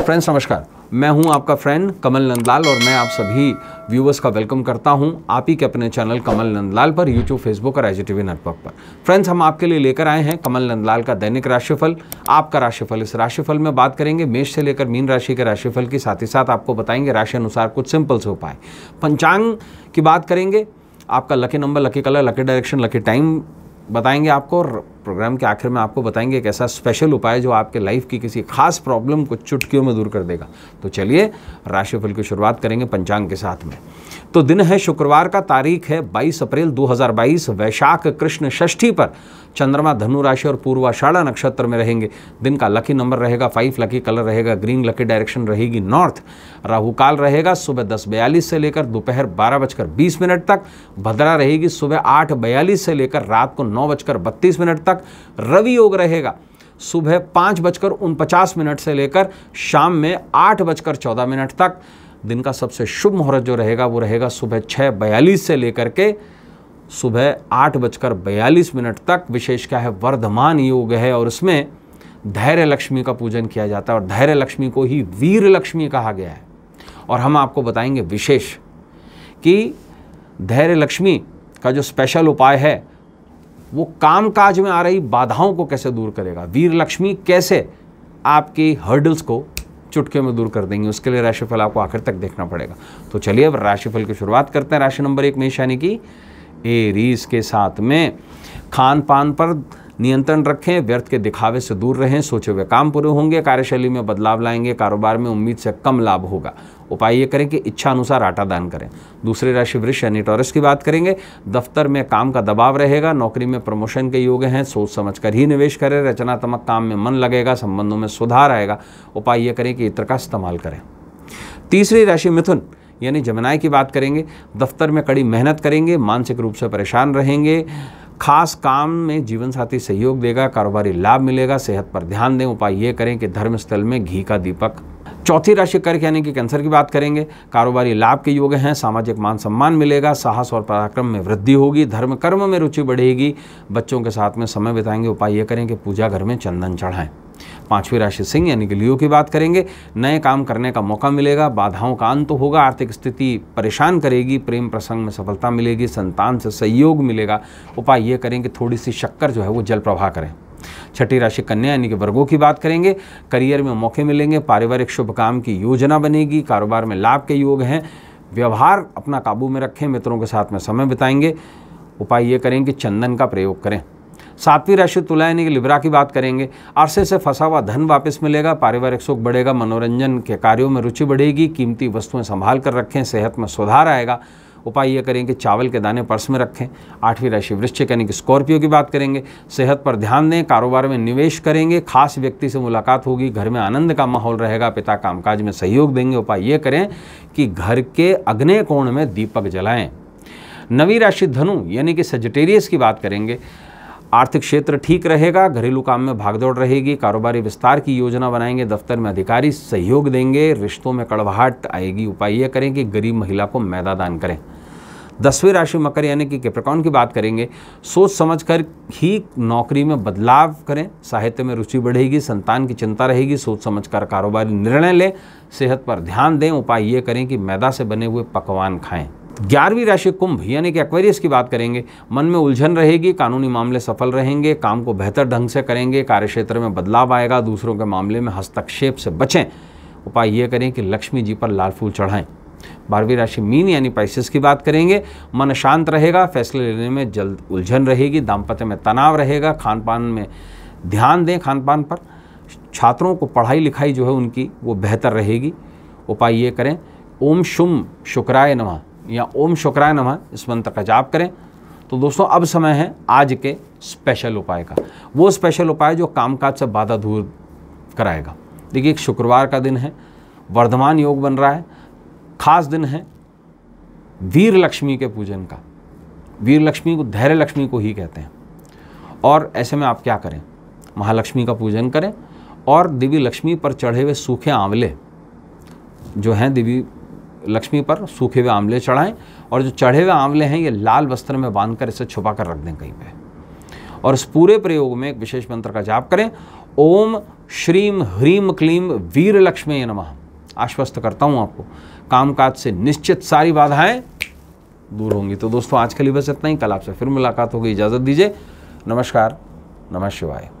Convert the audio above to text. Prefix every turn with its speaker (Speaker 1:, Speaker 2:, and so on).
Speaker 1: friends नमस्कार मैं हूं आपका फ्रेंड कमल नंदलाल और मैं आप सभी व्यूवर्स का वेलकम करता हूं आप ही के अपने चैनल कमल नंदलाल पर यूट्यूब फेसबुक और एजी टीवी नेटवर्क पर फ्रेंड्स हम आपके लिए लेकर आए हैं कमल नंदलाल का दैनिक राशिफल आपका राशिफल इस राशिफल में बात करेंगे मेष से लेकर मीन राशि के राशिफल के साथ ही साथ आपको बताएंगे राशि अनुसार कुछ सिंपल से उपाय पंचांग की बात करेंगे आपका lucky number lucky colour lucky direction lucky time बताएंगे आपको प्रोग्राम के आखिर में आपको बताएंगे एक ऐसा स्पेशल उपाय जो आपके लाइफ की किसी खास प्रॉब्लम को चुटकियों में दूर कर देगा तो चलिए राशिफल की शुरुआत करेंगे पंचांग के साथ में तो दिन है शुक्रवार का तारीख है 22 अप्रैल 2022 वैशाख कृष्ण षष्ठी पर चंद्रमा धनु राशि और पूर्वाषाढ़ा नक्षत्र में रहेंगे दिन का लकी नंबर रहेगा फाइव लकी कलर रहेगा ग्रीन लकी डायरेक्शन रहेगी नॉर्थ राहुकाल रहेगा सुबह दस बयालीस से लेकर दोपहर बारह बजकर बीस मिनट तक भद्रा रहेगी सुबह आठ बयालीस से लेकर रात को नौ बजकर बत्तीस मिनट तक तक रवि योग रहेगा सुबह पाँच बजकर उन पचास मिनट से लेकर शाम में आठ बजकर चौदह मिनट तक दिन का सबसे शुभ मुहूर्त जो रहेगा वो रहेगा सुबह छः बयालीस से लेकर के सुबह आठ बजकर बयालीस मिनट तक विशेष क्या है वर्धमान योग है और उसमें धैर्य लक्ष्मी का पूजन किया जाता है और धैर्य लक्ष्मी को ही वीर लक्ष्मी कहा गया है और हम आपको बताएंगे विशेष कि धैर्य लक्ष्मी का जो स्पेशल उपाय है वो कामकाज में आ रही बाधाओं को कैसे दूर करेगा वीर लक्ष्मी कैसे आपकी हर्डल्स को चुटके में दूर कर देंगे उसके लिए राशिफल आपको आखिर तक देखना पड़ेगा तो चलिए अब राशिफल की शुरुआत करते हैं राशि नंबर एक मेष यानी की एरीज के साथ में खान पान पर नियंत्रण रखें व्यर्थ के दिखावे से दूर रहें सोचे हुए काम पूरे होंगे कार्यशैली में बदलाव लाएंगे कारोबार में उम्मीद से कम लाभ होगा उपाय ये करें कि इच्छा अनुसार आटा दान करें दूसरी राशि वृक्ष यानी टॉरस की बात करेंगे दफ्तर में काम का दबाव रहेगा नौकरी में प्रमोशन के योग हैं सोच समझ कर ही निवेश करें रचनात्मक काम में मन लगेगा संबंधों में सुधार आएगा उपाय ये करें कि इत्र का इस्तेमाल करें तीसरी राशि मिथुन यानी जमुनाई की बात करेंगे दफ्तर में कड़ी मेहनत करेंगे मानसिक रूप से परेशान रहेंगे खास काम में जीवन साथी सहयोग देगा कारोबारी लाभ मिलेगा सेहत पर ध्यान दें उपाय ये करें कि धर्मस्थल में घी का दीपक चौथी राशि कर्क यानी कि कैंसर की बात करेंगे कारोबारी लाभ के योग हैं सामाजिक मान सम्मान मिलेगा साहस और पराक्रम में वृद्धि होगी धर्म कर्म में रुचि बढ़ेगी बच्चों के साथ में समय बिताएंगे उपाय ये करें कि पूजा घर में चंदन चढ़ाएं पांचवी राशि सिंह यानी कि लियो की बात करेंगे नए काम करने का मौका मिलेगा बाधाओं का अंत तो होगा आर्थिक स्थिति परेशान करेगी प्रेम प्रसंग में सफलता मिलेगी संतान से सहयोग मिलेगा उपाय ये करें कि थोड़ी सी शक्कर जो है वो जल प्रवाह करें छठी राशि कन्या यानी कि वर्गों की बात करेंगे करियर में मौके मिलेंगे पारिवारिक शुभ काम की योजना बनेगी कारोबार में लाभ के योग हैं व्यवहार अपना काबू में रखें मित्रों के साथ में समय बिताएंगे उपाय ये करें कि चंदन का प्रयोग करें सातवीं राशि तुला यानी कि लिब्रा की बात करेंगे अरसे से फंसा हुआ धन वापस मिलेगा पारिवारिक सुख बढ़ेगा मनोरंजन के कार्यों में रुचि बढ़ेगी कीमती वस्तुएं संभाल कर रखें सेहत में सुधार आएगा उपाय ये करें कि चावल के दाने पर्स में रखें आठवीं राशि वृश्चिक यानी कि स्कॉर्पियो की बात करेंगे सेहत पर ध्यान दें कारोबार में निवेश करेंगे खास व्यक्ति से मुलाकात होगी घर में आनंद का माहौल रहेगा पिता कामकाज में सहयोग देंगे उपाय ये करें कि घर के अग्नय कोण में दीपक जलाएं नवी राशि धनु यानी कि सजटेरियस की बात करेंगे आर्थिक क्षेत्र ठीक रहेगा घरेलू काम में भागदौड़ रहेगी कारोबारी विस्तार की योजना बनाएंगे दफ्तर में अधिकारी सहयोग देंगे रिश्तों में कड़वाहट आएगी उपाय ये करें कि गरीब महिला को मैदा दान करें दसवीं राशि मकर यानी कि कैप्रिकॉन की बात करेंगे सोच समझ कर ही नौकरी में बदलाव करें साहित्य में रुचि बढ़ेगी संतान की चिंता रहेगी सोच समझ कर कारोबारी निर्णय लें सेहत पर ध्यान दें उपाय ये करें कि मैदा से बने हुए पकवान खाएं ग्यारहवीं राशि कुंभ यानी कि एक्वेरियस की बात करेंगे मन में उलझन रहेगी कानूनी मामले सफल रहेंगे काम को बेहतर ढंग से करेंगे कार्यक्षेत्र में बदलाव आएगा दूसरों के मामले में हस्तक्षेप से बचें उपाय ये करें कि लक्ष्मी जी पर लाल फूल चढ़ाएं बारहवीं राशि मीन यानी पैसेस की बात करेंगे मन शांत रहेगा फैसले लेने में जल्द उलझन रहेगी दाम्पत्य में तनाव रहेगा खान पान में ध्यान दें खान पान पर छात्रों को पढ़ाई लिखाई जो है उनकी वो बेहतर रहेगी उपाय ये करें ओम शुम शुक्राय नमः या ओम शुक्राय नमः इस मंत्र का जाप करें तो दोस्तों अब समय है आज के स्पेशल उपाय का वो स्पेशल उपाय जो कामकाज से बाधा दूर कराएगा देखिए एक शुक्रवार का दिन है वर्धमान योग बन रहा है खास दिन है वीर लक्ष्मी के पूजन का वीर लक्ष्मी को धैर्य लक्ष्मी को ही कहते हैं और ऐसे में आप क्या करें महालक्ष्मी का पूजन करें और देवी लक्ष्मी पर चढ़े हुए सूखे आंवले जो हैं देवी लक्ष्मी पर सूखे हुए आंवले चढ़ाएं और जो चढ़े हुए आंवले हैं ये लाल वस्त्र में बांध कर इसे छुपा कर रख दें कहीं पे और इस पूरे प्रयोग में एक विशेष मंत्र का जाप करें ओम श्रीम ह्रीम क्लीम वीर लक्ष्मी नमः आश्वस्त करता हूँ आपको कामकाज से निश्चित सारी बाधाएं दूर होंगी तो दोस्तों आज के लिए बस इतना ही कल आपसे फिर मुलाकात होगी इजाज़त दीजिए नमस्कार नमः शिवाय